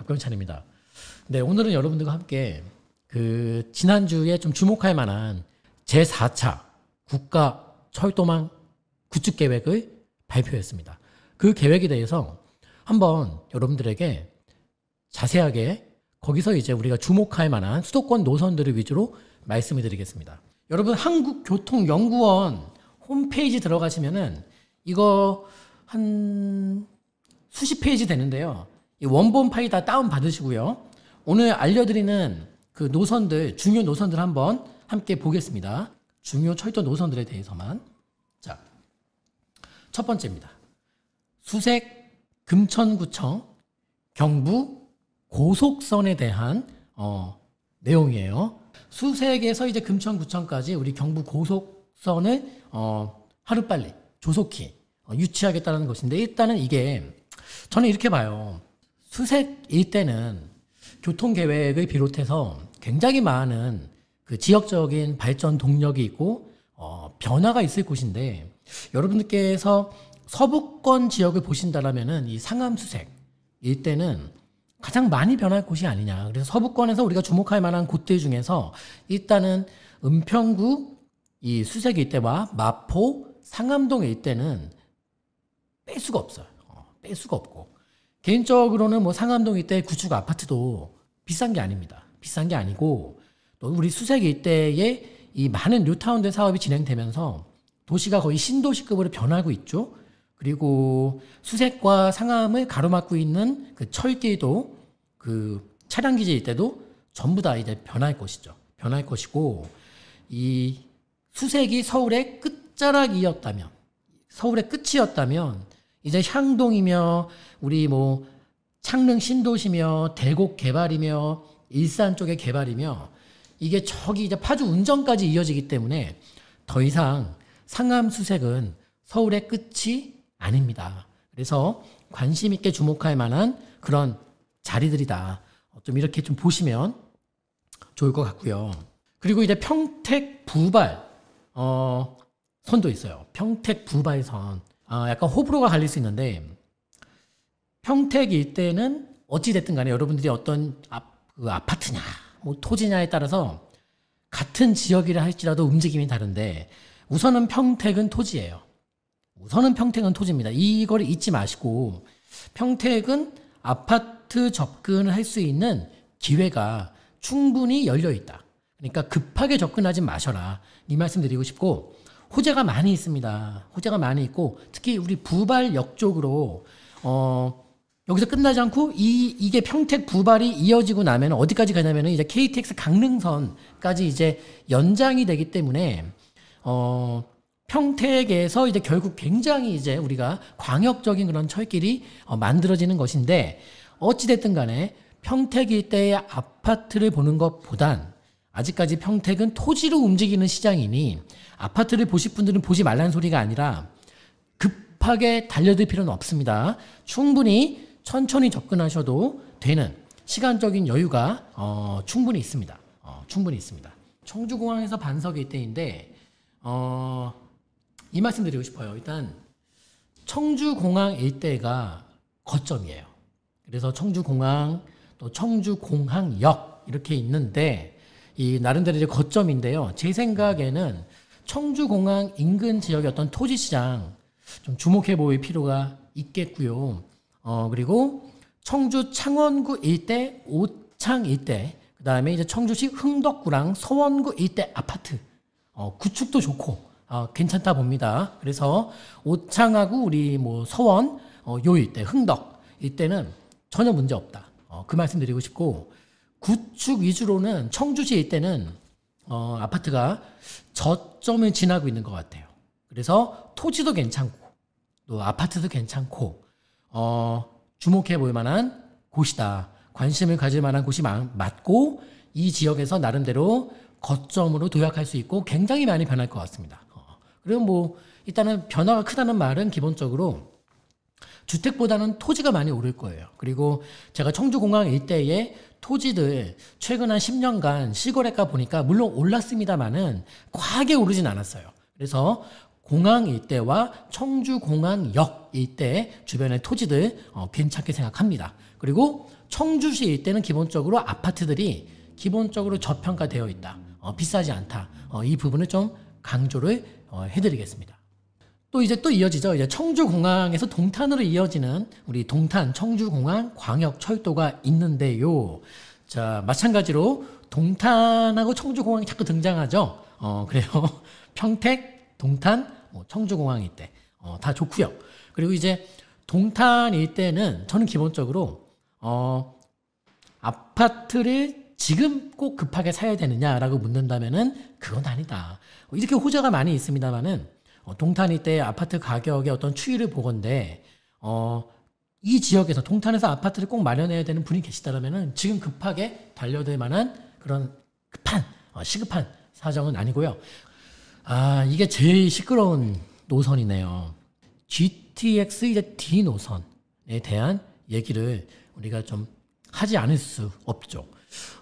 박병찬입니다. 네, 오늘은 여러분들과 함께 그 지난주에 좀 주목할 만한 제4차 국가 철도망 구축 계획을 발표했습니다. 그 계획에 대해서 한번 여러분들에게 자세하게 거기서 이제 우리가 주목할 만한 수도권 노선들을 위주로 말씀을 드리겠습니다. 여러분 한국교통연구원 홈페이지 들어가시면은 이거 한 수십 페이지 되는데요. 원본 파일 다 다운 받으시고요. 오늘 알려드리는 그 노선들, 중요 노선들 한번 함께 보겠습니다. 중요 철도 노선들에 대해서만. 자, 첫 번째입니다. 수색, 금천구청, 경부, 고속선에 대한 어, 내용이에요. 수색에서 이제 금천구청까지 우리 경부 고속선을 어, 하루빨리 조속히 어, 유치하겠다는 것인데 일단은 이게 저는 이렇게 봐요. 수색 일때는 교통계획을 비롯해서 굉장히 많은 그 지역적인 발전 동력이 있고 어, 변화가 있을 곳인데 여러분들께서 서부권 지역을 보신다라면은 이 상암 수색 일대는 가장 많이 변할 곳이 아니냐. 그래서 서부권에서 우리가 주목할 만한 곳들 중에서 일단은 은평구 이 수색 일대와 마포 상암동 일대는 뺄 수가 없어요. 어, 뺄 수가 없고 개인적으로는 뭐 상암동 이때 구축 아파트도 비싼 게 아닙니다. 비싼 게 아니고 또 우리 수색일대에이 많은 뉴타운드 사업이 진행되면서 도시가 거의 신도시급으로 변하고 있죠. 그리고 수색과 상암을 가로막고 있는 그 철길도 그 차량 기지일 때도 전부 다 이제 변할 것이죠. 변할 것이고 이 수색이 서울의 끝자락이었다면 서울의 끝이었다면 이제 향동이며 우리 뭐 창릉 신도시며 대곡 개발이며 일산 쪽의 개발이며 이게 저기 이제 파주 운전까지 이어지기 때문에 더 이상 상암 수색은 서울의 끝이 아닙니다. 그래서 관심 있게 주목할 만한 그런 자리들이다. 좀 이렇게 좀 보시면 좋을 것 같고요. 그리고 이제 평택 부발 어 선도 있어요. 평택 부발선 어, 약간 호불호가 갈릴 수 있는데 평택일때는 어찌됐든 간에 여러분들이 어떤 아, 그 아파트냐 뭐 토지냐에 따라서 같은 지역이라 할지라도 움직임이 다른데 우선은 평택은 토지예요. 우선은 평택은 토지입니다. 이걸 잊지 마시고 평택은 아파트 접근을 할 수 있는 기회가 충분히 열려 있다. 그러니까 급하게 접근하지 마셔라. 이 말씀 드리고 싶고 호재가 많이 있습니다. 호재가 많이 있고 특히 우리 부발역 쪽으로 어 여기서 끝나지 않고 이 이게 평택 부발이 이어지고 나면 어디까지 가냐면은 이제 KTX 강릉선까지 이제 연장이 되기 때문에 어 평택에서 이제 결국 굉장히 이제 우리가 광역적인 그런 철길이 어, 만들어지는 것인데 어찌됐든 간에 평택 일대의 아파트를 보는 것보단 아직까지 평택은 토지로 움직이는 시장이니 아파트를 보실 분들은 보지 말라는 소리가 아니라 급하게 달려들 필요는 없습니다. 충분히 천천히 접근하셔도 되는 시간적인 여유가 어, 충분히 있습니다. 어, 충분히 있습니다. 청주공항에서 반석일때인데 어, 이 말씀 드리고 싶어요. 일단 청주공항 일대가 거점이에요. 그래서 청주공항 또 청주공항역 이렇게 있는데 이 나름대로 이제 거점인데요. 제 생각에는 청주공항 인근 지역의 어떤 토지시장 좀 주목해 보일 필요가 있겠고요. 어, 그리고 청주 창원구 일대, 오창 일대, 그 다음에 이제 청주시 흥덕구랑 서원구 일대 아파트, 어, 구축도 좋고, 어, 괜찮다 봅니다. 그래서 오창하고 우리 뭐 서원, 어, 요 일대, 흥덕, 이대는 전혀 문제 없다. 어, 그 말씀 드리고 싶고, 구축 위주로는 청주시 일대는 어, 아파트가 저점을 지나고 있는 것 같아요. 그래서 토지도 괜찮고 또 아파트도 괜찮고 어, 주목해 볼 만한 곳이다. 관심을 가질 만한 곳이 맞고 이 지역에서 나름대로 거점으로 도약할 수 있고 굉장히 많이 변할 것 같습니다. 어, 그리고 뭐 일단은 변화가 크다는 말은 기본적으로 주택보다는 토지가 많이 오를 거예요. 그리고 제가 청주공항 일대에 토지들 최근 한 10년간 시거래가 보니까 물론 올랐습니다만은 과하게 오르진 않았어요. 그래서 공항 일대와 청주 공항역 일대 주변의 토지들 어, 괜찮게 생각합니다. 그리고 청주시 일대는 기본적으로 아파트들이 기본적으로 저평가되어 있다. 어, 비싸지 않다. 어, 이 부분을 좀 강조를 어, 해드리겠습니다. 또 이제 또 이어지죠. 이제 청주공항에서 동탄으로 이어지는 우리 동탄 청주공항 광역철도가 있는데요. 자, 마찬가지로 동탄하고 청주공항이 자꾸 등장하죠. 어, 그래요. 평택, 동탄, 뭐 청주공항 일 때. 어, 다 좋고요. 그리고 이제 동탄 일때는 저는 기본적으로 어, 아파트를 지금 꼭 급하게 사야 되느냐라고 묻는다면은 그건 아니다. 뭐 이렇게 호재가 많이 있습니다만은 어, 동탄이 때 아파트 가격의 어떤 추이를 보건데 어, 이 지역에서 동탄에서 아파트를 꼭 마련해야 되는 분이 계시다면은 지금 급하게 달려들 만한 그런 급한 어, 시급한 사정은 아니고요. 아 이게 제일 시끄러운 노선이네요. GTX 이제 D 노선에 대한 얘기를 우리가 좀 하지 않을 수 없죠.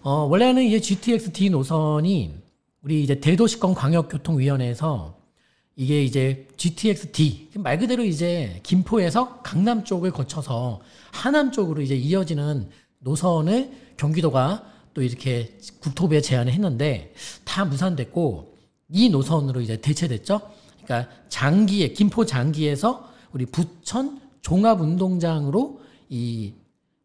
어, 원래는 이제 GTX D 노선이 우리 이제 대도시권 광역교통위원회에서 이게 이제 GTX D 말 그대로 이제 김포에서 강남 쪽을 거쳐서 하남 쪽으로 이제 이어지는 노선을 경기도가 또 이렇게 국토부에 제안을 했는데 다 무산됐고 이 노선으로 이제 대체됐죠. 그러니까 장기에 김포 장기에서 우리 부천 종합운동장으로 이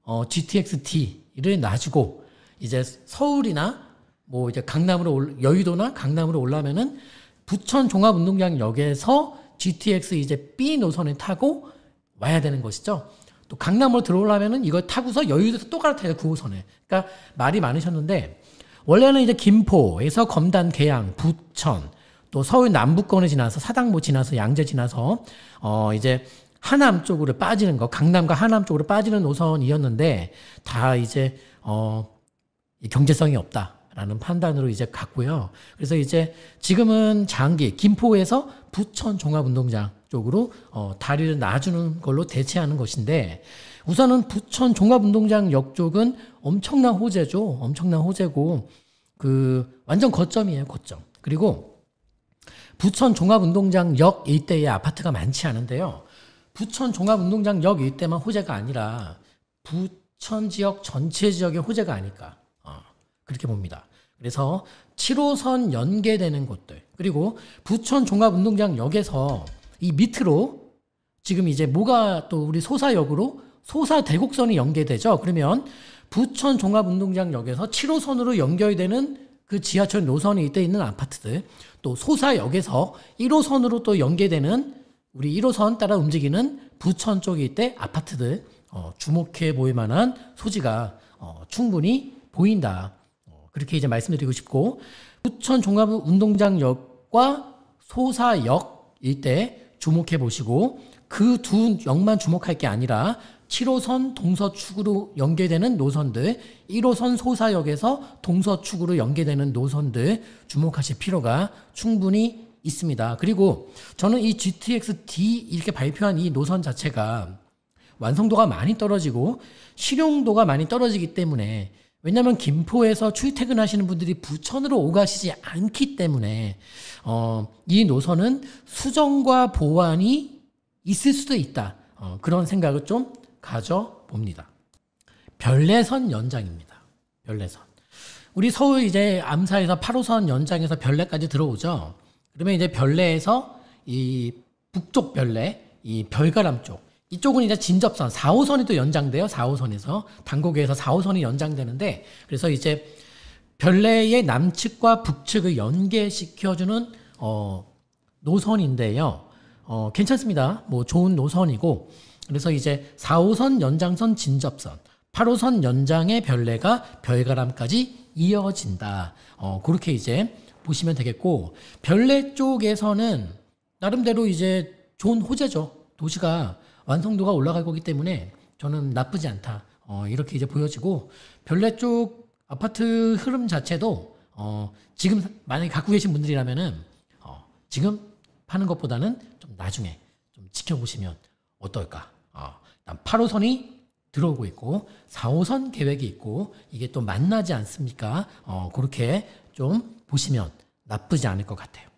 어, GTX-T를 놔주고 이제 서울이나 뭐 이제 강남으로 올, 여의도나 강남으로 올라면은 부천 종합운동장 역에서 GTX 이제 B 노선을 타고 와야 되는 것이죠. 또 강남으로 들어오려면은 이걸 타고서 여의도에서 또 갈아타야 9호선에. 그러니까 말이 많으셨는데 원래는 이제 김포에서 검단, 계양, 부천 또 서울 남부권을 지나서 사당모 지나서 양재 지나서 어 이제 하남 쪽으로 빠지는 거 강남과 하남 쪽으로 빠지는 노선이었는데 다 이제 어 경제성이 없다. 라는 판단으로 이제 갔고요. 그래서 이제 지금은 장기, 김포에서 부천 종합운동장 쪽으로 어, 다리를 놔주는 걸로 대체하는 것인데 우선은 부천 종합운동장 역 쪽은 엄청난 호재죠. 엄청난 호재고 그 완전 거점이에요. 거점. 그리고 부천 종합운동장 역 일대에 아파트가 많지 않은데요. 부천 종합운동장 역 일대만 호재가 아니라 부천 지역 전체 지역의 호재가 아닐까. 그렇게 봅니다. 그래서 7호선 연계되는 곳들 그리고 부천 종합운동장 역에서 이 밑으로 지금 이제 뭐가 또 우리 소사역으로 소사 대곡선이 연계되죠. 그러면 부천 종합운동장 역에서 7호선으로 연결되는 그 지하철 노선이 이 있는 아파트들 또 소사역에서 1호선으로 또 연계되는 우리 1호선 따라 움직이는 부천 쪽이 있대 아파트들 어, 주목해 보일 만한 소지가 어, 충분히 보인다. 그렇게 이제 말씀드리고 싶고 부천 종합운동장역과 소사역 일대 주목해 보시고 그 두 역만 주목할 게 아니라 7호선 동서축으로 연계되는 노선들, 1호선 소사역에서 동서축으로 연계되는 노선들 주목하실 필요가 충분히 있습니다. 그리고 저는 이 GTX-D 이렇게 발표한 이 노선 자체가 완성도가 많이 떨어지고 실용도가 많이 떨어지기 때문에 왜냐하면 김포에서 출퇴근하시는 분들이 부천으로 오가시지 않기 때문에 어, 이 노선은 수정과 보완이 있을 수도 있다. 어, 그런 생각을 좀 가져봅니다. 별내선 연장입니다. 별내선. 우리 서울 이제 암사에서 8호선 연장에서 별내까지 들어오죠. 그러면 이제 별내에서 이 북쪽 별내, 이 별가람 쪽 이쪽은 이제 진접선 4호선이 또 연장돼요. 4호선에서 당고교에서 4호선이 연장되는데 그래서 이제 별내의 남측과 북측을 연계시켜주는 어, 노선인데요. 어, 괜찮습니다. 뭐 좋은 노선이고 그래서 이제 4호선 연장선 진접선 8호선 연장의 별내가 별가람까지 이어진다. 어, 그렇게 이제 보시면 되겠고 별내 쪽에서는 나름대로 이제 좋은 호재죠. 도시가 완성도가 올라갈 거기 때문에 저는 나쁘지 않다. 어, 이렇게 이제 보여지고 별내 쪽 아파트 흐름 자체도 어, 지금 만약에 갖고 계신 분들이라면은 어, 지금 파는 것보다는 좀 나중에 좀 지켜보시면 어떨까. 어, 난 8호선이 들어오고 있고 4호선 계획이 있고 이게 또 만나지 않습니까? 어, 그렇게 좀 보시면 나쁘지 않을 것 같아요.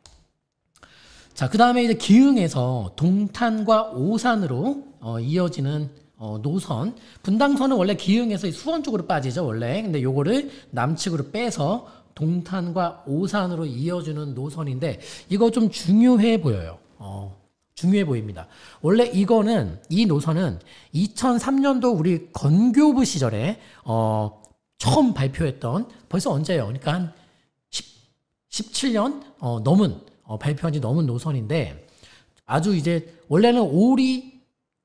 자, 그 다음에 이제 기흥에서 동탄과 오산으로 어, 이어지는 어, 노선. 분당선은 원래 기흥에서 수원 쪽으로 빠지죠, 원래. 근데 요거를 남측으로 빼서 동탄과 오산으로 이어주는 노선인데 이거 좀 중요해 보여요. 어, 중요해 보입니다. 원래 이거는 이 노선은 2003년도 우리 건교부 시절에 어, 처음 발표했던 벌써 언제예요? 그러니까 한 10, 17년 어, 넘은 어, 발표한 지 넘은 노선인데 아주 이제 원래는 오리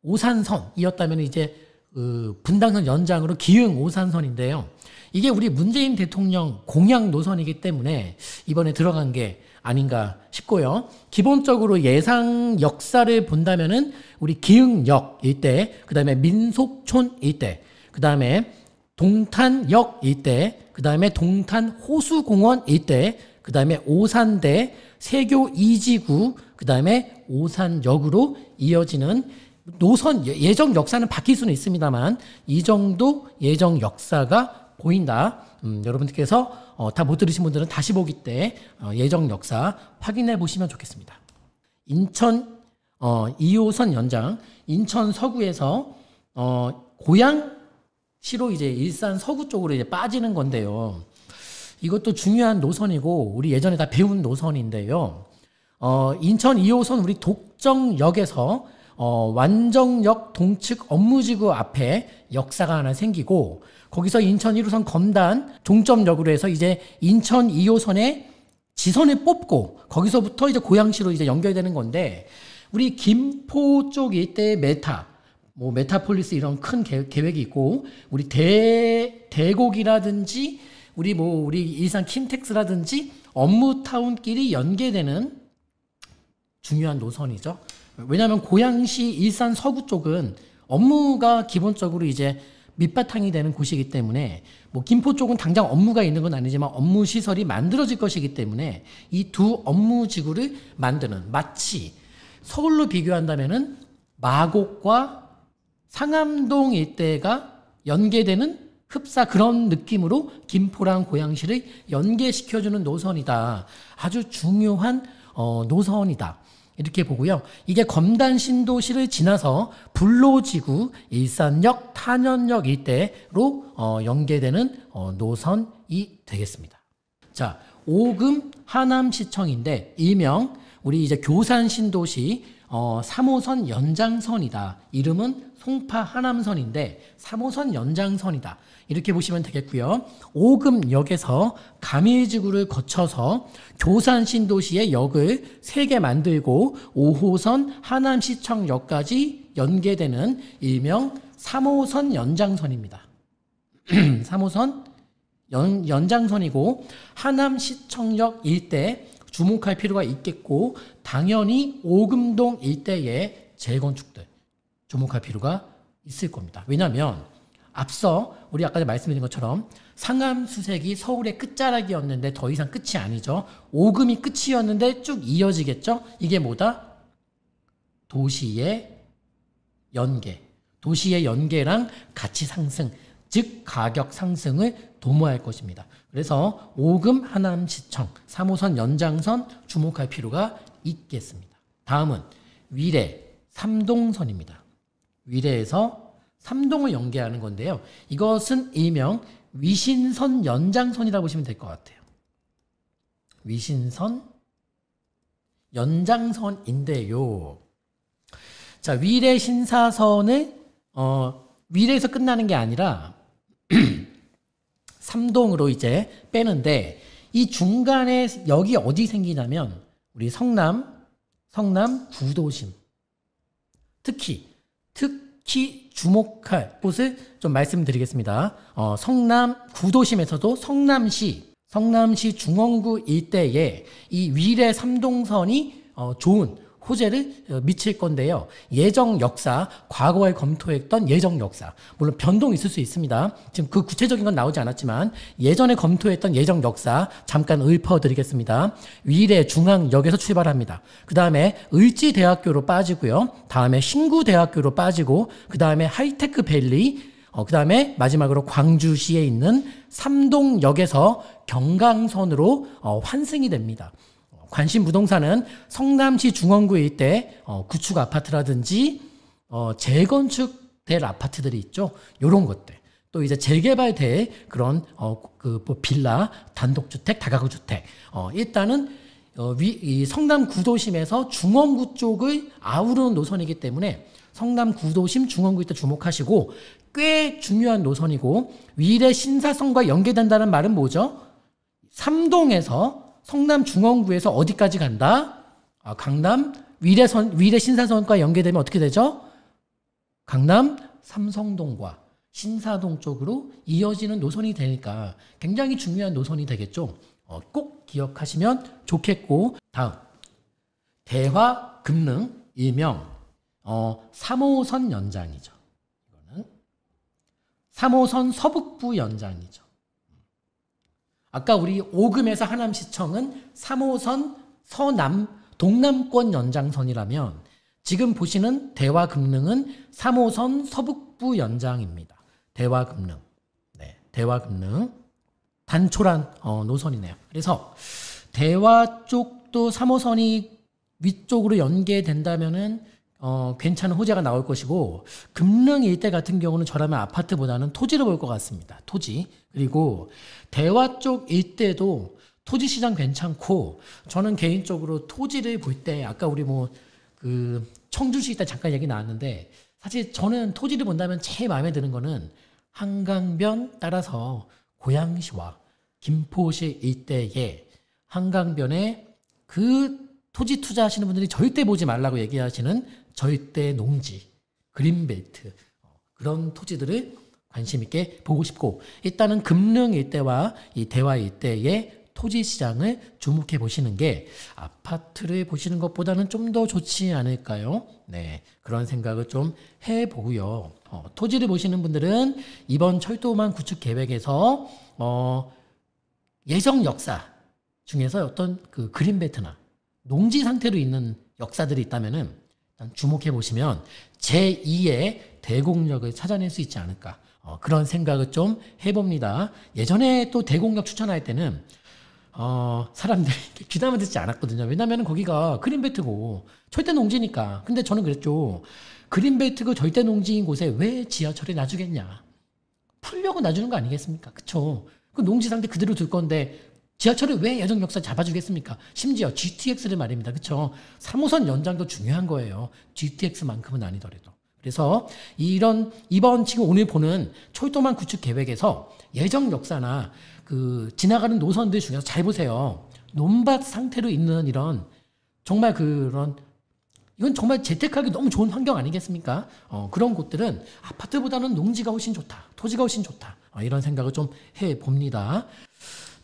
오산선이었다면 이제 그 분당선 연장으로 기흥 오산선인데요. 이게 우리 문재인 대통령 공약 노선이기 때문에 이번에 들어간 게 아닌가 싶고요. 기본적으로 예상 역사를 본다면은 우리 기흥역 일대, 그다음에 민속촌 일대, 그다음에 동탄역 일대, 그다음에 동탄 호수공원 일대, 그 다음에 오산대, 세교 이지구그 다음에 오산역으로 이어지는 노선, 예, 예정 역사는 바뀔 수는 있습니다만 이 정도 예정 역사가 보인다. 음, 여러분들께서 어, 다 못 들으신 분들은 다시 보기 때 어, 예정 역사 확인해 보시면 좋겠습니다. 인천 어, 2호선 연장, 인천 서구에서 어, 고양시로 이제 일산 서구 쪽으로 이제 빠지는 건데요. 이것도 중요한 노선이고 우리 예전에 다 배운 노선인데요. 어, 인천 2호선 우리 독정역에서 어, 완정역 동측 업무지구 앞에 역사가 하나 생기고 거기서 인천 1호선 검단 종점역으로 해서 이제 인천 2호선의 지선을 뽑고 거기서부터 이제 고양시로 이제 연결되는 건데 우리 김포 쪽이 이때 메타 뭐 메타폴리스 이런 큰 계, 획이 있고 우리 대 대곡이라든지 우리 뭐 우리 일산 킨텍스라든지 업무타운끼리 연계되는 중요한 노선이죠. 왜냐하면 고양시 일산 서구 쪽은 업무가 기본적으로 이제 밑바탕이 되는 곳이기 때문에 뭐 김포 쪽은 당장 업무가 있는 건 아니지만 업무 시설이 만들어질 것이기 때문에 이 두 업무 지구를 만드는 마치 서울로 비교한다면은 마곡과 상암동 일대가 연계되는 흡사 그런 느낌으로 김포랑 고양시를 연계시켜주는 노선이다. 아주 중요한 어, 노선이다. 이렇게 보고요. 이게 검단 신도시를 지나서 불로지구, 일산역, 탄현역 일대로 어, 연계되는 어, 노선이 되겠습니다. 자, 오금 하남시청인데 일명 우리 이제 교산 신도시 어, 3호선 연장선이다. 이름은 송파 하남선인데 3호선 연장선이다. 이렇게 보시면 되겠고요. 오금역에서 가미지구를 거쳐서 교산 신도시의 역을 3개 만들고 5호선 하남시청역까지 연계되는 일명 3호선 연장선입니다. 3호선 연, 연장선이고 하남시청역 일대 주목할 필요가 있겠고 당연히 오금동 일대의 재건축들 주목할 필요가 있을 겁니다. 왜냐하면 앞서 우리 아까 말씀드린 것처럼 상암수색이 서울의 끝자락이었는데 더 이상 끝이 아니죠. 오금이 끝이었는데 쭉 이어지겠죠. 이게 뭐다? 도시의 연계. 도시의 연계랑 가치 상승, 즉 가격 상승을 도모할 것입니다. 그래서 오금 하남시청 3호선 연장선 주목할 필요가 있겠습니다. 다음은 위례 삼동선입니다. 위례에서 삼동을 연계하는 건데요. 이것은 일명 위신선 연장선이라고 보시면 될 것 같아요. 위신선 연장선인데요. 자, 위례 신사선을 어, 위례에서 끝나는 게 아니라 삼동으로 이제 빼는데 이 중간에 여기 어디 생기냐면 우리 성남, 성남 구도심. 특히 특히 주목할 곳을 좀 말씀드리겠습니다. 어, 성남 구도심에서도 성남시, 성남시 중원구 일대에 이 위례 삼동선이 어, 좋은 호재를 어, 미칠 건데요. 예정 역사, 과거에 검토했던 예정 역사. 물론 변동이 있을 수 있습니다. 지금 그 구체적인 건 나오지 않았지만 예전에 검토했던 예정 역사 잠깐 읊어드리겠습니다. 위례 중앙역에서 출발합니다. 그 다음에 을지대학교로 빠지고요. 다음에 신구대학교로 빠지고 그 다음에 하이테크밸리 어, 그 다음에 마지막으로 광주시에 있는 삼동역에서 경강선으로 어, 환승이 됩니다. 관심 부동산은 성남시 중원구에 있대 어, 구축 아파트라든지 어, 재건축될 아파트들이 있죠. 요런 것들. 또 이제 재개발대 그런 어, 그뭐 빌라, 단독주택, 다가구 주택. 어, 일단은 어, 위, 이 성남 구도심에서 중원구 쪽의 아우르는 노선이기 때문에 성남 구도심 중원구 일때 주목하시고 꽤 중요한 노선이고 위례 신사성과 연계된다는 말은 뭐죠? 삼동에서 성남 중원구에서 어디까지 간다? 아, 강남 위례선 위례 신사선과 연계되면 어떻게 되죠? 강남 삼성동과 신사동 쪽으로 이어지는 노선이 되니까 굉장히 중요한 노선이 되겠죠. 어, 꼭 기억하시면 좋겠고 다음 대화 금릉 일명 어, 3호선 연장이죠. 이거는 3호선 서북부 연장이죠. 아까 우리 오금에서 하남시청은 3호선 서남 동남권 연장선이라면 지금 보시는 대화금릉은 3호선 서북부 연장입니다. 대화금릉. 네, 대화금릉. 단촐한 어, 노선이네요. 그래서 대화 쪽도 3호선이 위쪽으로 연계된다면은 어, 괜찮은 호재가 나올 것이고 금릉 일대 같은 경우는 저라면 아파트보다는 토지를 볼 것 같습니다. 토지 그리고 대화 쪽 일대도 토지 시장 괜찮고 저는 개인적으로 토지를 볼 때 아까 우리 뭐 그 청주시 일단 잠깐 얘기 나왔는데 사실 저는 토지를 본다면 제일 마음에 드는 거는 한강변 따라서 고양시와 김포시 일대에 한강변에 그 토지 투자하시는 분들이 절대 보지 말라고 얘기하시는 저희대 농지, 그린벨트 어, 그런 토지들을 관심 있게 보고 싶고 일단은 금릉 일대와 이 대화 일대의 토지 시장을 주목해 보시는 게 아파트를 보시는 것보다는 좀 더 좋지 않을까요? 네, 그런 생각을 좀 해보고요. 어, 토지를 보시는 분들은 이번 철도만 구축 계획에서 어, 예정 역사 중에서 어떤 그 그린벨트나 농지 상태로 있는 역사들이 있다면은 주목해 보시면 제2의 대공력을 찾아낼 수 있지 않을까 어, 그런 생각을 좀 해봅니다. 예전에 또 대공력 추천할 때는 어, 사람들이 귀담아 듣지 않았거든요. 왜냐면 거기가 그린벨트고 절대 농지니까. 근데 저는 그랬죠. 그린벨트가 절대 농지인 곳에 왜 지하철을 놔주겠냐. 풀려고 놔주는 거 아니겠습니까? 그쵸? 그 농지 상태 그대로 둘 건데 지하철을 왜 예정 역사 잡아주겠습니까? 심지어 GTX를 말입니다. 그렇죠? 3호선 연장도 중요한 거예요. GTX만큼은 아니더라도. 그래서 이런 이번 지금 오늘 보는 철도만 구축 계획에서 예정 역사나 그 지나가는 노선들 중에서 잘 보세요. 논밭 상태로 있는 이런 정말 그런 이건 정말 재택하기 너무 좋은 환경 아니겠습니까? 어, 그런 곳들은 아파트보다는 농지가 훨씬 좋다. 토지가 훨씬 좋다. 어, 이런 생각을 좀 해봅니다.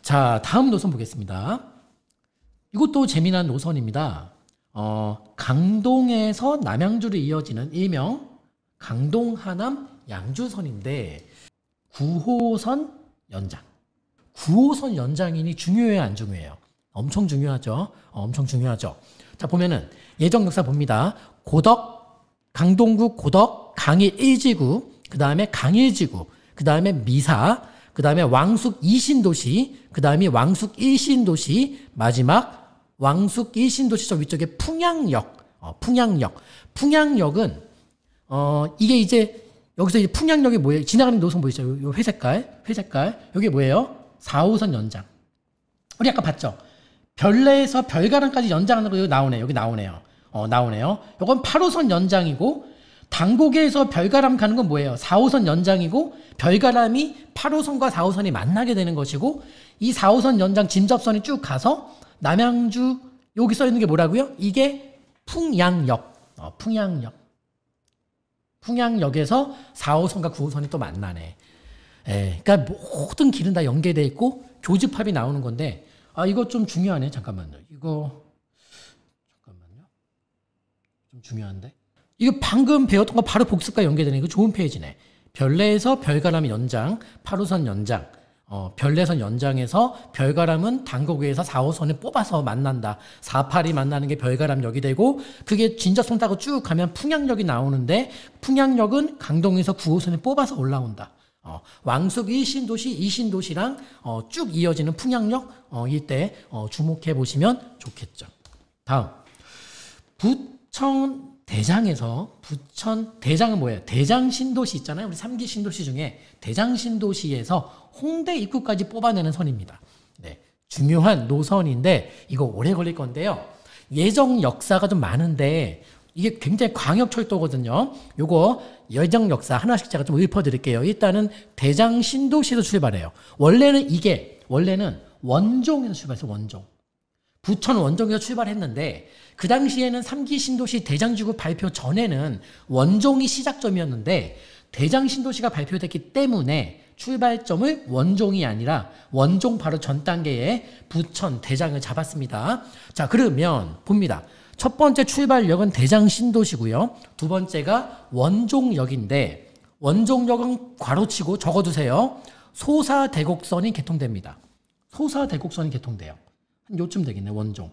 자, 다음 노선 보겠습니다. 이것도 재미난 노선입니다. 어, 강동에서 남양주로 이어지는 일명 강동 하남 양주선인데 9호선 연장. 9호선 연장이니 중요해요, 안 중요해요? 엄청 중요하죠. 어, 엄청 중요하죠. 자, 보면은 예정 역사 봅니다. 고덕, 강동구 고덕, 강일 1지구, 그 다음에 강일지구, 그 다음에 미사, 그 다음에 왕숙 2신도시, 그다음에 왕숙 1신도시, 마지막 왕숙 1신도시 저 위쪽에 풍양역, 어, 풍양역. 풍양역은, 어, 이게 이제, 여기서 이제 풍양역이 뭐예요? 지나가는 노선 보이죠? 요, 요 회색깔, 회색깔. 요게 뭐예요? 4호선 연장. 우리 아까 봤죠? 별내에서 별가랑까지 연장하는 거 여기 나오네. 요 여기 나오네요. 어, 나오네요. 이건 8호선 연장이고, 당고개에서 별가람 가는 건 뭐예요? 4호선 연장이고 별가람이 8호선과 4호선이 만나게 되는 것이고 이 4호선 연장 진접선이 쭉 가서 남양주 여기 써 있는 게 뭐라고요? 이게 풍양역. 어, 풍양역. 풍양역에서 4호선과 9호선이 또 만나네. 에, 예, 그러니까 모든 길은 다 연계돼 있고 교집합이 나오는 건데 아 이거 좀 중요하네. 잠깐만요. 이거 잠깐만요. 좀 중요한데. 이거 방금 배웠던 거 바로 복습과 연계되는 이거 좋은 페이지네. 별내에서 별가람 연장, 8호선 연장, 어, 별내선 연장에서 별가람은 단거구에서 4호선을 뽑아서 만난다. 4 8이 만나는 게 별가람역이 되고 그게 진저성 타고 쭉 가면 풍향역이 나오는데 풍향역은 강동에서 9호선을 뽑아서 올라온다. 어, 왕숙 1신도시, 2신도시랑 어, 쭉 이어지는 풍향역 어, 일대 어, 주목해 보시면 좋겠죠. 다음 부천 대장에서 부천 대장은 뭐예요? 대장 신도시 있잖아요. 우리 삼기 신도시 중에 대장 신도시에서 홍대 입구까지 뽑아내는 선입니다. 네. 중요한 노선인데 이거 오래 걸릴 건데요. 예정 역사가 좀 많은데 이게 굉장히 광역철도거든요. 요거 예정 역사 하나씩 제가 좀 읊어드릴게요. 일단은 대장 신도시에서 출발해요. 원래는 이게 원래는 원종에서 출발해서 원종. 부천 원정에서 출발했는데 그 당시에는 3기 신도시 대장지구 발표 전에는 원종이 시작점이었는데 대장 신도시가 발표됐기 때문에 출발점을 원종이 아니라 원종 바로 전 단계에 부천 대장을 잡았습니다. 자 그러면 봅니다. 첫 번째 출발역은 대장 신도시고요. 두 번째가 원종역인데 원종역은 괄호치고 적어두세요. 소사대곡선이 개통됩니다. 소사대곡선이 개통돼요. 요쯤 되겠네 원종.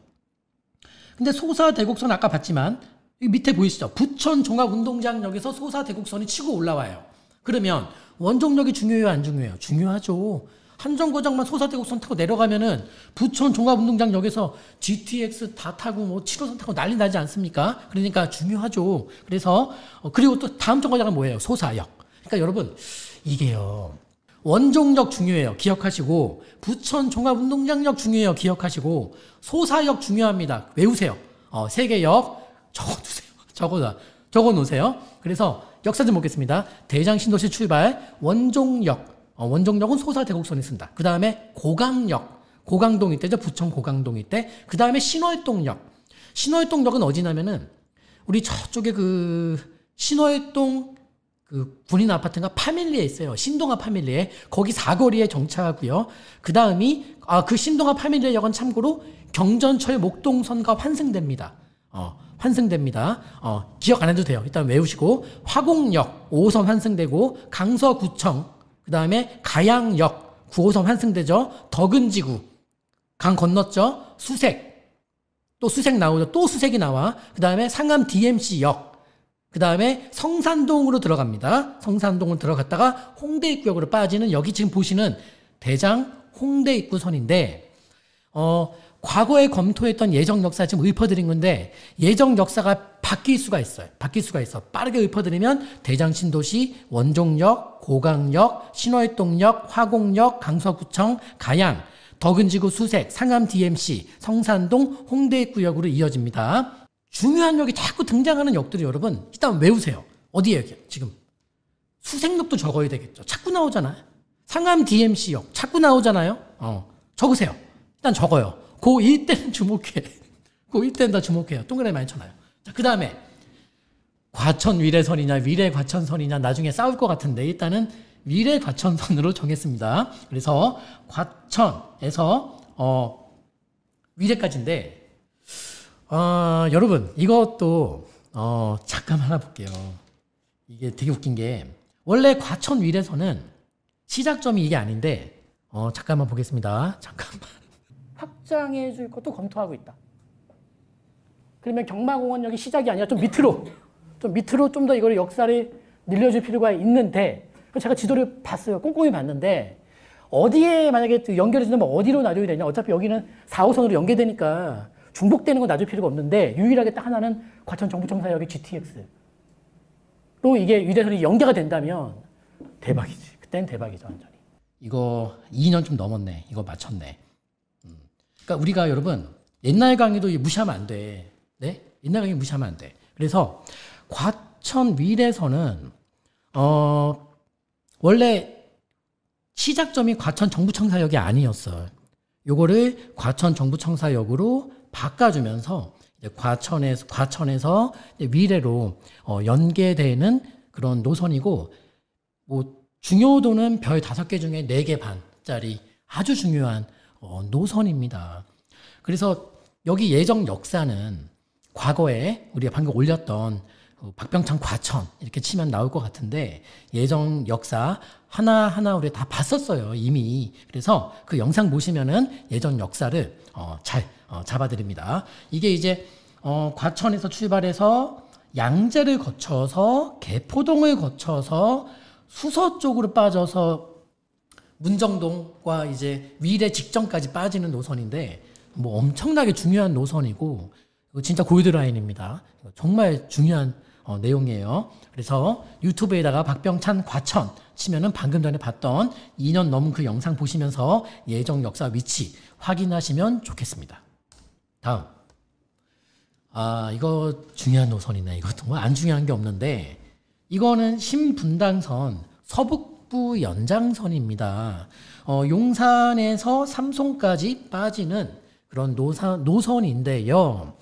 근데 소사 대곡선 아까 봤지만 이 밑에 보이시죠? 부천 종합운동장역에서 소사 대곡선이 치고 올라와요. 그러면 원종역이 중요해요, 안 중요해요? 중요하죠. 한정거장만 소사 대곡선 타고 내려가면은 부천 종합운동장역에서 GTX 다 타고 뭐 7호선 타고 난리 나지 않습니까? 그러니까 중요하죠. 그래서 어, 그리고 또 다음 정거장은 뭐예요? 소사역. 그러니까 여러분 이게요. 원종역 중요해요. 기억하시고 부천 종합운동장역 중요해요. 기억하시고 소사역 중요합니다. 외우세요. 어, 세계역 적어두세요. 적어놔. 적어놓으세요. 그래서 역사 좀 보겠습니다. 대장 신도시 출발 원종역 어, 원종역은 소사 대곡선에 쓴다. 그 다음에 고강역 고강동 이때죠. 부천 고강동 이때. 그 다음에 신월동역 신월동역은 어디냐면은 우리 저쪽에 그 신월동 그 군인 아파트가 파밀리에 있어요. 신동아 파밀리에. 거기 사거리에 정차하고요. 그 다음이, 아, 그 신동아 파밀리역은 참고로 경전철 목동선과 환승됩니다. 어, 환승됩니다. 어, 기억 안 해도 돼요. 일단 외우시고. 화곡역 5호선 환승되고, 강서구청, 그 다음에 가양역 9호선 환승되죠. 덕은지구, 강 건넜죠. 수색, 또 수색 나오죠. 또 수색이 나와. 그 다음에 상암 DMC역, 그 다음에 성산동으로 들어갑니다. 성산동으로 들어갔다가 홍대 입구역으로 빠지는 여기 지금 보시는 대장 홍대 입구 선인데 어, 과거에 검토했던 예정 역사 지금 읊어드린 건데 예정 역사가 바뀔 수가 있어요. 바뀔 수가 있어. 빠르게 읊어드리면 대장 신도시, 원종역, 고강역, 신월동역, 화곡역, 강서구청, 가양, 덕은지구 수색, 상암 DMC, 성산동, 홍대 입구역으로 이어집니다. 중요한 역이 자꾸 등장하는 역들이 여러분 일단 외우세요. 어디에 지금 수생력도 적어야 되겠죠. 자꾸 나오잖아요. 상암 DMC 역 자꾸 나오잖아요. 어 적으세요. 일단 적어요. 고1 때는 주목해. 고1 때는 다 주목해요. 동그라미 많이 쳐놔요. 자, 그 다음에 과천 위례선이냐 위례 과천선이냐 나중에 싸울 것 같은데 일단은 위례 과천선으로 정했습니다. 그래서 과천에서 어 위례까지인데 어, 여러분, 이것도, 어, 잠깐 하나 볼게요. 이게 되게 웃긴 게, 원래 과천 위례서는 시작점이 이게 아닌데, 어, 잠깐만 보겠습니다. 잠깐만. 확장해 줄 것도 검토하고 있다. 그러면 경마공원역이 시작이 아니라 좀 밑으로, 좀 밑으로 좀 더 이걸 역사를 늘려줄 필요가 있는데, 제가 지도를 봤어요. 꼼꼼히 봤는데, 어디에 만약에 연결해주다면 어디로 놔줘야 되냐. 어차피 여기는 4호선으로 연계되니까 중복되는 건 놔줄 필요가 없는데 유일하게 딱 하나는 과천 정부청사역의 GTX로 이게 유대선이 연계가 된다면 대박이지. 그땐 대박이죠 완전히. 이거 2년 좀 넘었네. 이거 맞췄네. 음. 그러니까 우리가 여러분 옛날 강의도 무시하면 안 돼. 네? 옛날 강의 무시하면 안 돼. 그래서 과천 미래선은 어 원래 시작점이 과천 정부청사역이 아니었어요. 요거를 과천 정부청사역으로 바꿔주면서 과천에서, 과천에서 미래로 어, 연계되는 그런 노선이고, 뭐, 중요도는 별 다섯 개 중에 네 개 반짜리 아주 중요한 어, 노선입니다. 그래서 여기 예정 역사는 과거에 우리가 방금 올렸던 어, 박병창 과천 이렇게 치면 나올 것 같은데 예정 역사 하나하나 우리 다 봤었어요 이미 그래서 그 영상 보시면은 예전 역사를 어, 잘 어, 잡아드립니다 이게 이제 어, 과천에서 출발해서 양재를 거쳐서 개포동을 거쳐서 수서 쪽으로 빠져서 문정동과 이제 위례 직전까지 빠지는 노선인데 뭐 엄청나게 중요한 노선이고 진짜 골드라인입니다. 정말 중요한 어, 내용이에요. 그래서 유튜브에다가 박병찬 과천 치면은 방금 전에 봤던 2년 넘은 그 영상 보시면서 예정 역사 위치 확인하시면 좋겠습니다. 다음. 아, 이거 중요한 노선이네. 이거 정말 안 중요한 게 없는데 이거는 신분당선 서북부 연장선입니다. 어, 용산에서 삼송까지 빠지는 그런 노선, 노선인데요.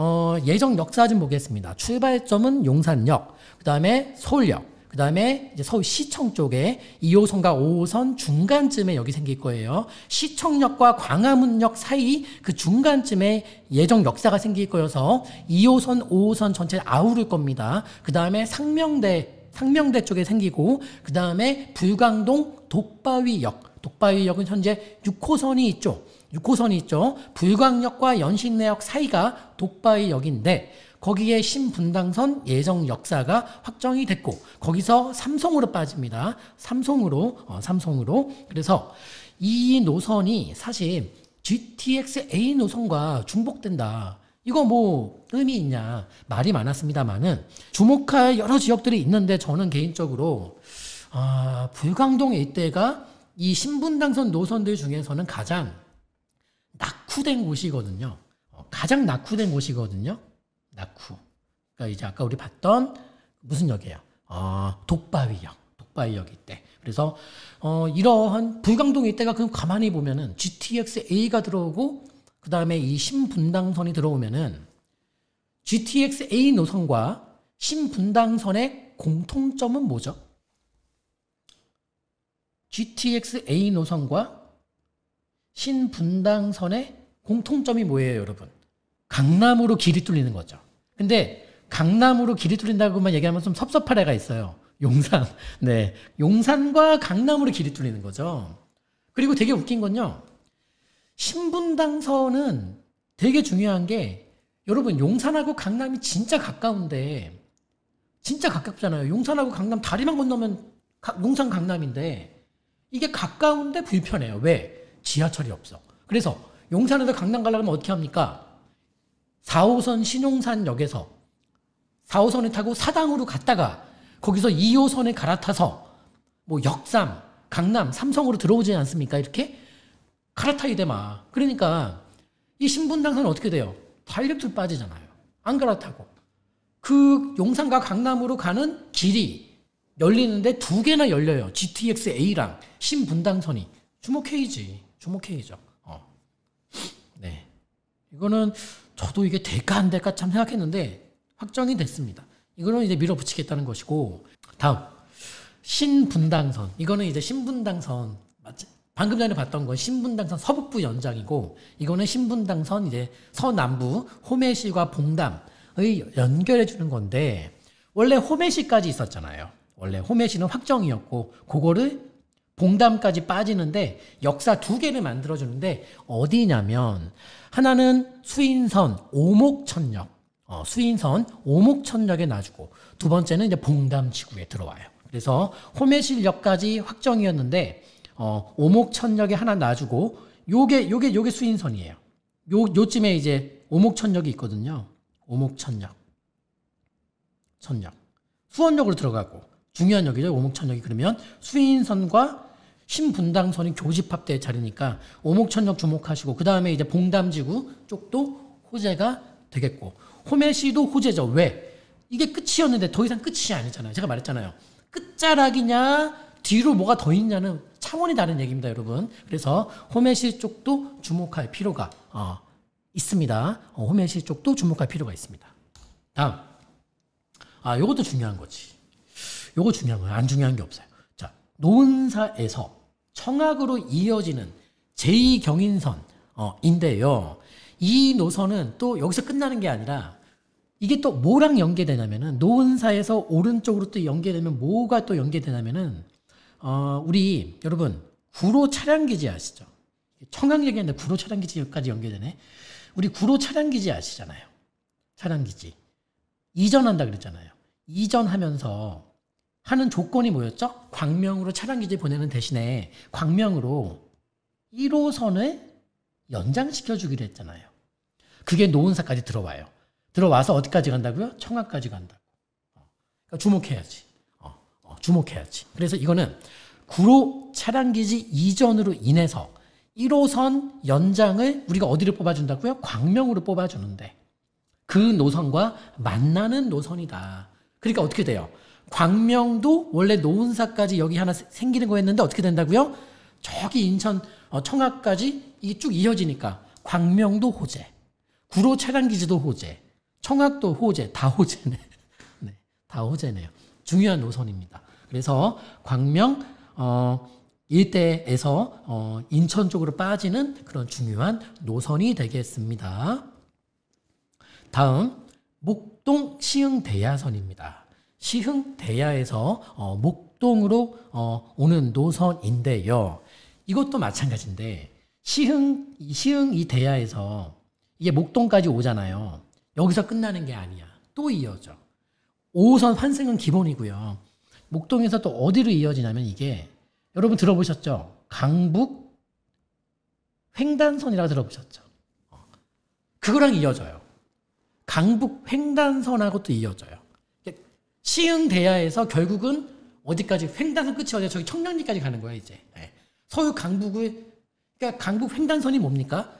어, 예정 역사 좀 보겠습니다. 출발점은 용산역, 그 다음에 서울역, 그 다음에 이제 서울시청 쪽에 2호선과 5호선 중간쯤에 여기 생길 거예요. 시청역과 광화문역 사이 그 중간쯤에 예정 역사가 생길 거여서 2호선, 5호선 전체를 아우를 겁니다. 그 다음에 상명대, 상명대 쪽에 생기고, 그 다음에 불광동 독바위역. 독바위역은 현재 6호선이 있죠. 6호선이 있죠. 불광역과 연신내역 사이가 독바위 역인데 거기에 신분당선 예정 역사가 확정이 됐고 거기서 삼성으로 빠집니다. 삼성으로 어, 삼성으로 그래서 이 노선이 사실 GTX A 노선과 중복된다. 이거 뭐 의미 있냐 말이 많았습니다만은 주목할 여러 지역들이 있는데 저는 개인적으로 아, 불광동 일대가 이 신분당선 노선들 중에서는 가장 낙후된 곳이거든요. 어, 가장 낙후된 곳이거든요. 낙후. 그러니까 이제 아까 우리 봤던 무슨 역이에요? 아, 독바위역. 독바위역 이때. 그래서 어, 이러한 불광동 이때가 그 가만히 보면은 GTX-A가 들어오고 그 다음에 이 신분당선이 들어오면은 GTX-A 노선과 신분당선의 공통점은 뭐죠? GTX-A 노선과 신분당선의 공통점이 뭐예요, 여러분? 강남으로 길이 뚫리는 거죠. 근데 강남으로 길이 뚫린다고만 얘기하면 좀 섭섭할 애가 있어요. 용산. 네. 용산과 강남으로 길이 뚫리는 거죠. 그리고 되게 웃긴 건요. 신분당선은 되게 중요한 게 여러분 용산하고 강남이 진짜 가까운데 진짜 가깝잖아요. 용산하고 강남 다리만 건너면 용산 강남인데 이게 가까운데 불편해요. 왜? 지하철이 없어. 그래서 용산에서 강남 가려면 어떻게 합니까? 4호선 신용산역에서 4호선을 타고 사당으로 갔다가 거기서 2호선에 갈아타서 뭐 역삼, 강남, 삼성으로 들어오지 않습니까? 이렇게 갈아타야 되마. 그러니까 이 신분당선은 어떻게 돼요? 다이렉트 빠지잖아요. 안 갈아타고. 그 용산과 강남으로 가는 길이 열리는데 두 개나 열려요. GTX-A랑 신분당선이. 주목해야지. 주목해야죠. 어. 네. 이거는 저도 이게 될까 안 될까 참 생각했는데 확정이 됐습니다. 이거는 이제 밀어붙이겠다는 것이고 다음 신분당선 이거는 이제 신분당선 맞지? 방금 전에 봤던 건 신분당선 서북부 연장이고 이거는 신분당선 이제 서남부 호매시와 봉담의 연결해 주는 건데 원래 호매시까지 있었잖아요. 원래 호매시는 확정이었고 그거를 봉담까지 빠지는데 역사 두 개를 만들어주는데 어디냐면 하나는 수인선 오목천역 어, 수인선 오목천역에 놔주고 두 번째는 이제 봉담 지구에 들어와요. 그래서 호매실역까지 확정이었는데 어, 오목천역에 하나 놔주고 요게 요게 요게 수인선이에요. 요 요쯤에 이제 오목천역이 있거든요. 오목천역 천역 수원역으로 들어가고 중요한 역이죠. 오목천역이 그러면 수인선과 신분당선이 교집합대 자리니까 오목천역 주목하시고 그 다음에 이제 봉담지구 쪽도 호재가 되겠고 호매시도 호재죠. 왜? 이게 끝이었는데 더 이상 끝이 아니잖아요. 제가 말했잖아요. 끝자락이냐 뒤로 뭐가 더 있냐는 차원이 다른 얘기입니다, 여러분. 그래서 호매시 쪽도 주목할 필요가 어, 있습니다. 어, 호매시 쪽도 주목할 필요가 있습니다. 다음. 아, 요것도 중요한 거지. 요거 중요한 거예안 중요한 게 없어요. 자, 노은사에서 청학으로 이어지는 제2경인선인데요. 어, 이 노선은 또 여기서 끝나는 게 아니라 이게 또 뭐랑 연계되냐면은 노은사에서 오른쪽으로 또 연계되면 뭐가 또 연계되냐면은 어 우리 여러분 구로 차량기지 아시죠? 청강 얘기했는데 구로 차량기지까지 연계되네. 우리 구로 차량기지 아시잖아요. 차량기지 이전한다 그랬잖아요. 이전하면서 하는 조건이 뭐였죠? 광명으로 차량 기지 보내는 대신에 광명으로 1호선을 연장시켜 주기로 했잖아요. 그게 노은사까지 들어와요. 들어와서 어디까지 간다고요? 청와까지 간다고. 어. 그러니까 주목해야지. 어, 어, 주목해야지. 그래서 이거는 구로 차량 기지 이전으로 인해서 1호선 연장을 우리가 어디를 뽑아준다고요? 광명으로 뽑아주는데 그 노선과 만나는 노선이다. 그러니까 어떻게 돼요? 광명도 원래 노은사까지 여기 하나 생기는 거였는데 어떻게 된다고요? 저기 인천 어, 청학까지 이게 쭉 이어지니까 광명도 호재, 구로 차량기지도 호재, 청학도 호재, 다 호재네. 네, 다 호재네요. 중요한 노선입니다. 그래서 광명 어, 일대에서 어, 인천 쪽으로 빠지는 그런 중요한 노선이 되겠습니다. 다음 목동 시흥 대야선입니다. 시흥 대야에서 어, 목동으로 어, 오는 노선인데요. 이것도 마찬가지인데 시흥 시흥 이 대야에서 이게 목동까지 오잖아요. 여기서 끝나는 게 아니야. 또 이어져. 5호선 환승은 기본이고요. 목동에서 또 어디로 이어지냐면 이게 여러분 들어보셨죠? 강북 횡단선이라 들어보셨죠? 어, 그거랑 이어져요. 강북 횡단선하고 또 이어져요. 시흥대야에서 결국은 어디까지 횡단선 끝이 어디야? 저기 청량리까지 가는 거야 이제. 네. 서울 강북의 그러니까 강북 횡단선이 뭡니까?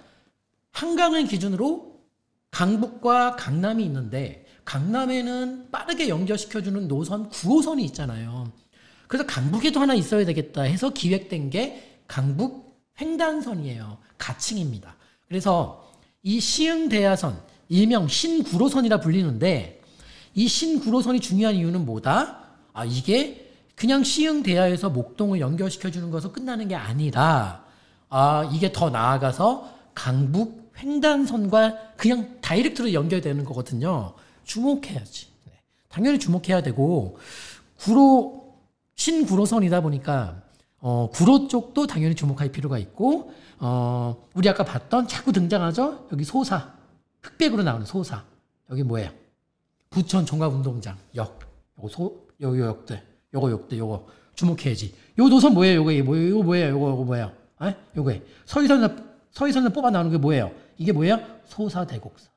한강을 기준으로 강북과 강남이 있는데 강남에는 빠르게 연결시켜주는 노선 9호선이 있잖아요. 그래서 강북에도 하나 있어야 되겠다 해서 기획된 게 강북 횡단선이에요. 가칭입니다. 그래서 이 시흥대야선, 일명 신구로선이라 불리는데 이 신구로선이 중요한 이유는 뭐다? 아, 이게 그냥 시흥 대하에서 목동을 연결시켜 주는 것으로 끝나는 게 아니라 아, 이게 더 나아가서 강북 횡단선과 그냥 다이렉트로 연결되는 거거든요. 주목해야지. 네. 당연히 주목해야 되고 구로 신구로선이다 보니까 어, 구로 쪽도 당연히 주목할 필요가 있고 어, 우리 아까 봤던 자꾸 등장하죠 여기 소사 흑백으로 나오는 소사 여기 뭐예요? 부천 종합운동장 역 요소 거 요요 역대 요거 역대 요거 주목해야지 요 노선 뭐예요 요거 뭐 요거 요 뭐예요 요거 요거 뭐예요 에? 예? 요거 서희선을 서희선을 뽑아 나오는 게 뭐예요 이게 뭐예요 소사대곡선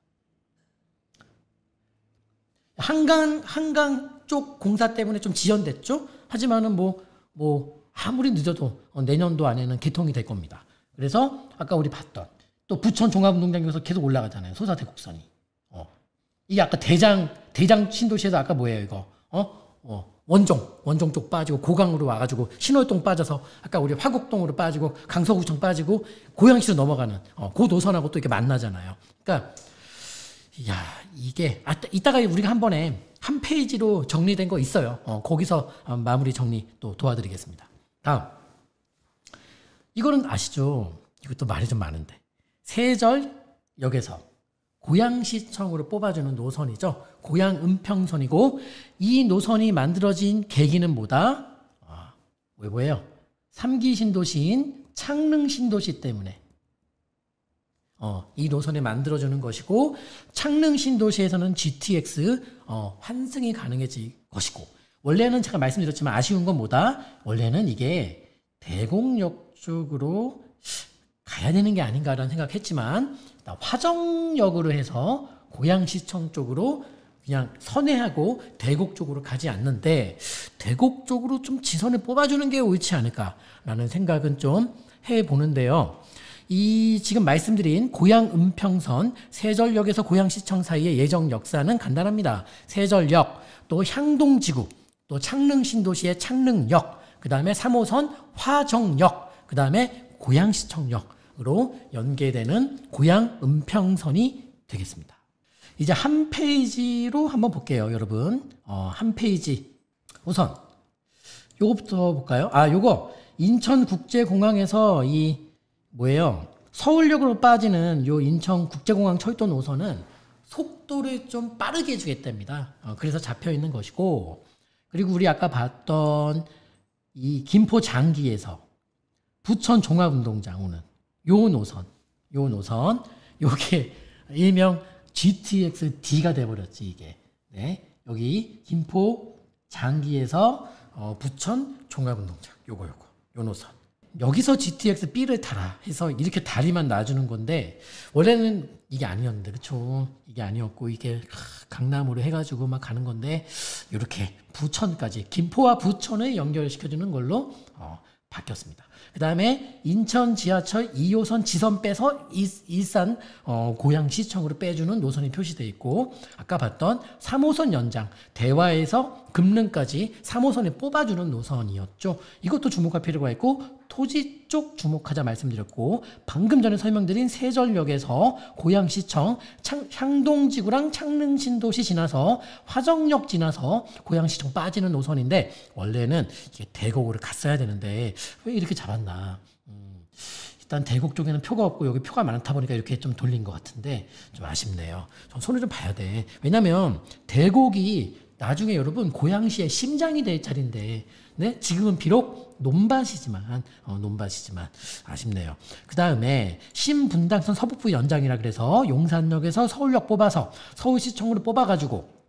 한강 한강 쪽 공사 때문에 좀 지연됐죠 하지만은 뭐뭐 뭐 아무리 늦어도 내년도 안에는 개통이 될 겁니다 그래서 아까 우리 봤던 또 부천 종합운동장에서 계속 올라가잖아요 소사대곡선이 이게 아까 대장, 대장 신도시에서 아까 뭐예요, 이거? 어? 어. 원종, 원종 쪽 빠지고 고강으로 와가지고 신월동 빠져서 아까 우리 화곡동으로 빠지고 강서구청 빠지고 고양시로 넘어가는 어, 고 노선하고 또 이렇게 만나잖아요. 그러니까 야 이게 아, 이따가 우리가 한 번에 한 페이지로 정리된 거 있어요. 어, 거기서 마무리 정리 또 도와드리겠습니다. 다음 이거는 아시죠? 이것도 말이 좀 많은데 세절 역에서 고양시청으로 뽑아주는 노선이죠. 고양 은평선이고 이 노선이 만들어진 계기는 뭐다? 아, 왜 뭐예요? 3기 신도시인 창릉 신도시 때문에 어, 이 노선에 만들어주는 것이고 창릉 신도시에서는 GTX 어, 환승이 가능해질 것이고 원래는 제가 말씀드렸지만 아쉬운 건 뭐다? 원래는 이게 대공역 쪽으로 가야 되는 게 아닌가라는 생각했지만 화정역으로 해서 고양시청 쪽으로 그냥 선회하고 대곡 쪽으로 가지 않는데 대곡 쪽으로 좀 지선을 뽑아주는 게 옳지 않을까라는 생각은 좀 해보는데요. 이 지금 말씀드린 고양 은평선 세절역에서 고양시청 사이의 예정 역사는 간단합니다. 세절역 또 향동지구 또 창릉 신도시의 창릉역 그 다음에 3호선 화정역 그 다음에 고양시청역 으로 연계되는 고향 은평선이 되겠습니다. 이제 한 페이지로 한번 볼게요, 여러분. 어, 한 페이지. 우선 요거부터 볼까요? 아, 요거 인천국제공항에서 이 뭐예요? 서울역으로 빠지는 요 인천국제공항 철도 노선은 속도를 좀 빠르게 주겠답니다 어, 그래서 잡혀 있는 것이고, 그리고 우리 아까 봤던 이 김포 장기에서 부천 종합운동장 오는 요 노선, 요 노선, 요게 일명 GTX-D가 돼버렸지 이게. 네, 여기 김포 장기에서 어, 부천 종합운동장 요거 요거 요 노선. 여기서 GTX-B를 타라 해서 이렇게 다리만 놔주는 건데 원래는 이게 아니었는데 그쵸? 이게 아니었고 이게 강남으로 해가지고 막 가는 건데 이렇게 부천까지 김포와 부천을 연결시켜주는 걸로 어, 바뀌었습니다. 그 다음에 인천 지하철 2호선 지선 빼서 일산 어, 고양시청으로 빼주는 노선이 표시되어 있고 아까 봤던 3호선 연장 대화에서 금릉까지 3호선에 뽑아주는 노선이었죠. 이것도 주목할 필요가 있고 토지 쪽 주목하자 말씀드렸고 방금 전에 설명드린 세절역에서 고양시청 창, 향동지구랑 창릉신도시 지나서 화정역 지나서 고양시청 빠지는 노선인데 원래는 이게 대곡으로 갔어야 되는데 왜 이렇게 잡았나 음, 일단 대곡 쪽에는 표가 없고 여기 표가 많다 보니까 이렇게 좀 돌린 것 같은데 좀 아쉽네요 좀 손을 좀 봐야 돼 왜냐면 대곡이 나중에 여러분 고양시의 심장이 될 자리인데 네? 지금은 비록 논밭이지만 어, 논밭이지만 아쉽네요. 그 다음에 신분당선 서북부 연장이라 그래서 용산역에서 서울역 뽑아서 서울시청으로 뽑아가지고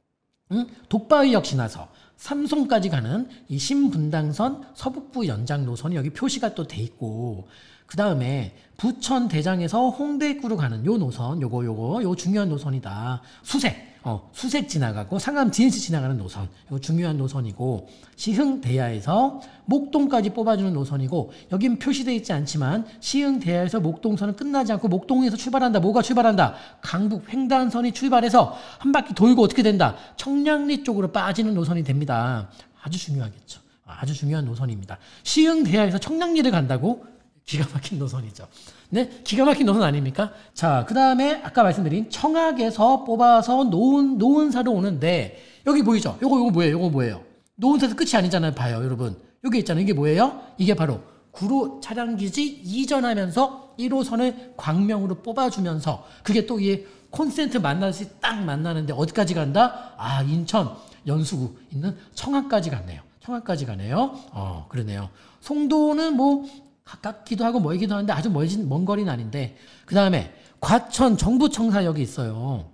응? 독바위역 시나서 삼송까지 가는 이 신분당선 서북부 연장 노선이 여기 표시가 또 돼 있고 그 다음에 부천 대장에서 홍대 입구로 가는 요 노선 요거 요거 요 중요한 노선이다 수색 어, 수색 지나가고 상암 진 s 지나가는 노선 이거 중요한 노선이고 시흥대야에서 목동까지 뽑아주는 노선이고 여긴 표시되어 있지 않지만 시흥대야에서 목동선은 끝나지 않고 목동에서 출발한다 뭐가 출발한다 강북 횡단선이 출발해서 한 바퀴 돌고 어떻게 된다 청량리 쪽으로 빠지는 노선이 됩니다 아주 중요하겠죠 아주 중요한 노선입니다 시흥대야에서 청량리를 간다고 기가 막힌 노선이죠 네, 기가 막힌 노선 아닙니까? 자, 그 다음에 아까 말씀드린 청학에서 뽑아서 노은, 노은사로 오는데, 여기 보이죠? 요거, 요거 뭐예요? 요거 뭐예요? 노은사에서 끝이 아니잖아요. 봐요, 여러분. 여기 있잖아요. 이게 뭐예요? 이게 바로 구로 차량기지 이전하면서 1호선을 광명으로 뽑아주면서, 그게 또이 콘센트 만나듯이 딱 만나는데 어디까지 간다? 아, 인천, 연수구 있는 청학까지 갔네요. 청학까지 가네요. 어, 그러네요. 송도는 뭐 가깝기도 하고 멀기도 하는데 아주 멀진 먼 거리는 아닌데 그 다음에 과천 정부청사역이 있어요.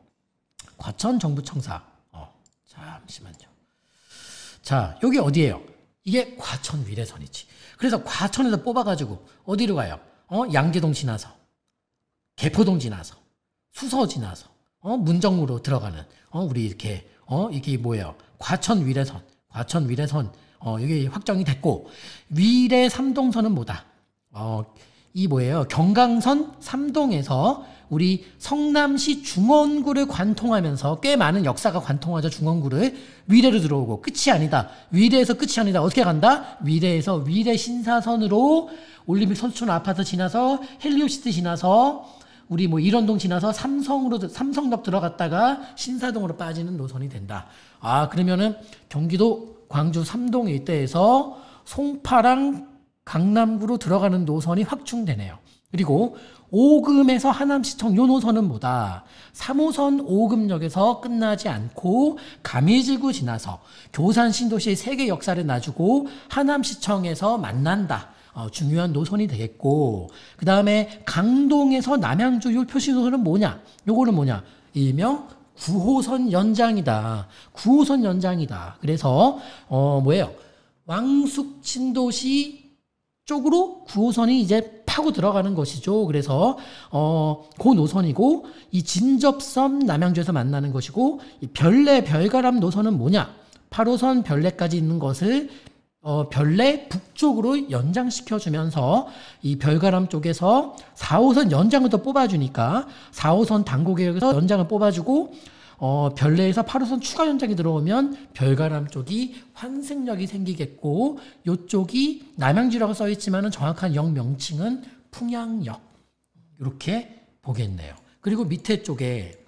과천 정부청사. 어, 잠시만요. 자, 여기 어디예요? 이게 과천 위례선이지. 그래서 과천에서 뽑아가지고 어디로 가요? 어, 양재동 지나서, 개포동 지나서, 수서 지나서, 어, 문정으로 들어가는 어, 우리 이렇게 어, 이게 뭐예요? 과천 위례선, 과천 위례선 어, 여기 확정이 됐고 위례 삼동선은 뭐다? 어, 이 뭐예요? 경강선 삼동에서 우리 성남시 중원구를 관통하면서 꽤 많은 역사가 관통하죠. 중원구를 위례로 들어오고 끝이 아니다. 위례에서 끝이 아니다. 어떻게 간다? 위례에서 위례 신사선으로 올림픽 선수촌 아파트 지나서 헬리오시티 지나서 우리 뭐 일원동 지나서 삼성으로 삼성역 들어갔다가 신사동으로 빠지는 노선이 된다. 아 그러면은 경기도 광주 삼동 일대에서 송파랑 강남구로 들어가는 노선이 확충되네요. 그리고 오금에서 하남시청 요 노선은 뭐다? 3호선 오금역에서 끝나지 않고 감이지구 지나서 교산 신도시 세계 역사를 놔주고 하남시청에서 만난다. 어, 중요한 노선이 되겠고 그 다음에 강동에서 남양주 요 표시 노선은 뭐냐? 요거는 뭐냐? 일명 9호선 연장이다. 9호선 연장이다. 그래서 어 뭐예요? 왕숙 신도시 쪽으로 9호선이 이제 파고 들어가는 것이죠. 그래서 어, 고 노선이고 이 진접섬 남양주에서 만나는 것이고 이 별내 별가람 노선은 뭐냐? 8호선 별내까지 있는 것을 어, 별내 북쪽으로 연장시켜주면서 이 별가람 쪽에서 4호선 연장을 또 뽑아주니까 4호선 당고계에서 연장을 뽑아주고 어, 별내에서 8호선 추가 연장이 들어오면 별가람 쪽이 환승역이 생기겠고 이쪽이 남양주라고 써있지만 정확한 역 명칭은 풍양역 이렇게 보겠네요. 그리고 밑에 쪽에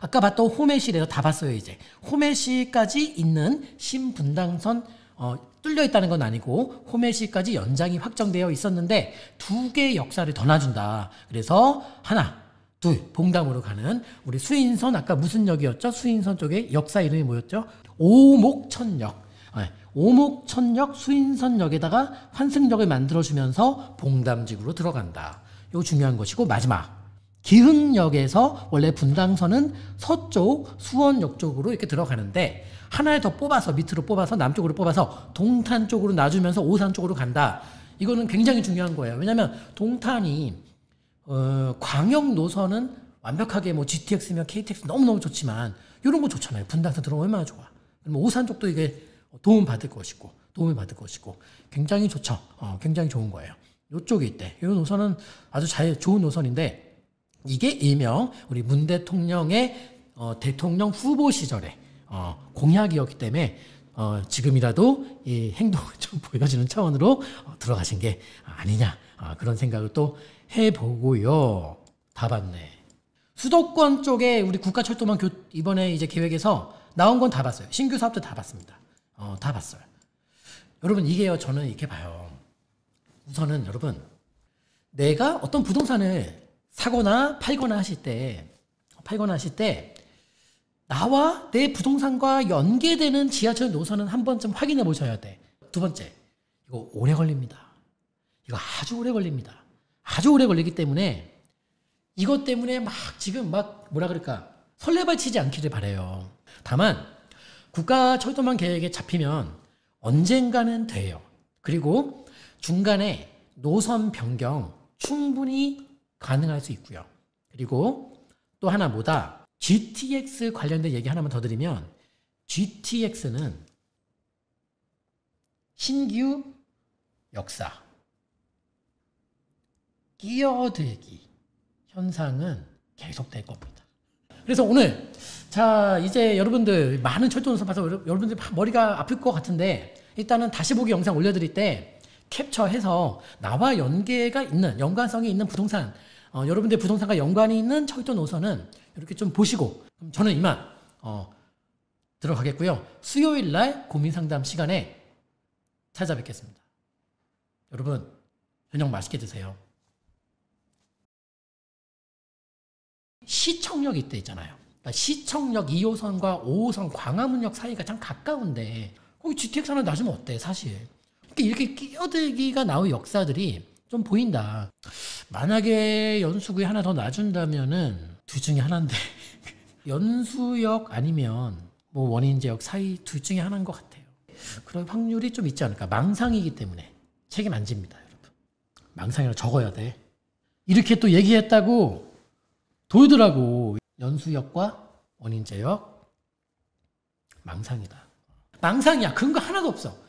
아까 봤던 호매실에서 다 봤어요 이제 호매시까지 있는 신분당선 어, 뚫려 있다는 건 아니고 호매시까지 연장이 확정되어 있었는데 두 개의 역사를 더 놔준다. 그래서 하나 둘, 봉담으로 가는 우리 수인선 아까 무슨 역이었죠? 수인선 쪽에 역사 이름이 뭐였죠? 오목천역. 네, 오목천역 수인선역에다가 환승역을 만들어주면서 봉담지구로 들어간다. 이거 중요한 것이고 마지막 기흥역에서 원래 분당선은 서쪽 수원역 쪽으로 이렇게 들어가는데 하나를 더 뽑아서 밑으로 뽑아서 남쪽으로 뽑아서 동탄 쪽으로 놔주면서 오산 쪽으로 간다. 이거는 굉장히 중요한 거예요. 왜냐하면 동탄이 어, 광역 노선은 완벽하게 뭐 GTX면 KTX 너무너무 좋지만 이런 거 좋잖아요. 분당선 들어오면 얼마나 좋아. 그럼 오산 쪽도 이게 도움 받을 것이고 도움을 받을 것이고 굉장히 좋죠. 어, 굉장히 좋은 거예요. 이쪽이 있대. 이 노선은 아주 잘 좋은 노선인데 이게 일명 우리 문 대통령의 어, 대통령 후보 시절에 어, 공약이었기 때문에 어, 지금이라도 이 행동을 좀 보여주는 차원으로 어, 들어가신 게 아니냐 어, 그런 생각을 또 해보고요. 다 봤네. 수도권 쪽에 우리 국가철도망 교, 이번에 이제 계획에서 나온 건 다 봤어요. 신규 사업도 다 봤습니다. 어, 다 봤어요. 여러분, 이게요. 저는 이렇게 봐요. 우선은 여러분, 내가 어떤 부동산을 사거나 팔거나 하실 때, 팔거나 하실 때, 나와 내 부동산과 연계되는 지하철 노선은 한 번쯤 확인해 보셔야 돼. 두 번째, 이거 오래 걸립니다. 이거 아주 오래 걸립니다. 아주 오래 걸리기 때문에 이것 때문에 막 지금 막 뭐라 그럴까 설레발치지 않기를 바래요. 다만 국가 철도망 계획에 잡히면 언젠가는 돼요. 그리고 중간에 노선 변경 충분히 가능할 수 있고요. 그리고 또 하나 뭐다 GTX 관련된 얘기 하나만 더 드리면 GTX는 신규 역사 끼어들기 현상은 계속될 겁니다. 그래서 오늘 자 이제 여러분들 많은 철도 연습 봐서 여러분들 머리가 아플 것 같은데 일단은 다시 보기 영상 올려드릴 때 캡처해서 나와 연계가 있는 연관성이 있는 부동산 어, 여러분들 부동산과 연관이 있는 철도 노선은 이렇게 좀 보시고 저는 이만 어, 들어가겠고요. 수요일 날 고민 상담 시간에 찾아뵙겠습니다. 여러분 저녁 맛있게 드세요. 시청역 이때 있잖아요. 그러니까 시청역 2호선과 5호선 광화문역 사이가 참 가까운데 거기 GTX 하나 놔주면 어때 사실. 그러니까 이렇게 끼어들기가 나온 역사들이 좀 보인다. 만약에 연수구에 하나 더 놔준다면은 둘 중에 하나인데 연수역 아니면 뭐 원인제역 사이 둘 중에 하나인 것 같아요. 그런 확률이 좀 있지 않을까. 망상이기 때문에 책임 안 집니다, 여러분. 망상이라 적어야 돼. 이렇게 또 얘기했다고 이더라고 연수역과 원인제역, 망상이다. 망상이야. 그런 거 하나도 없어.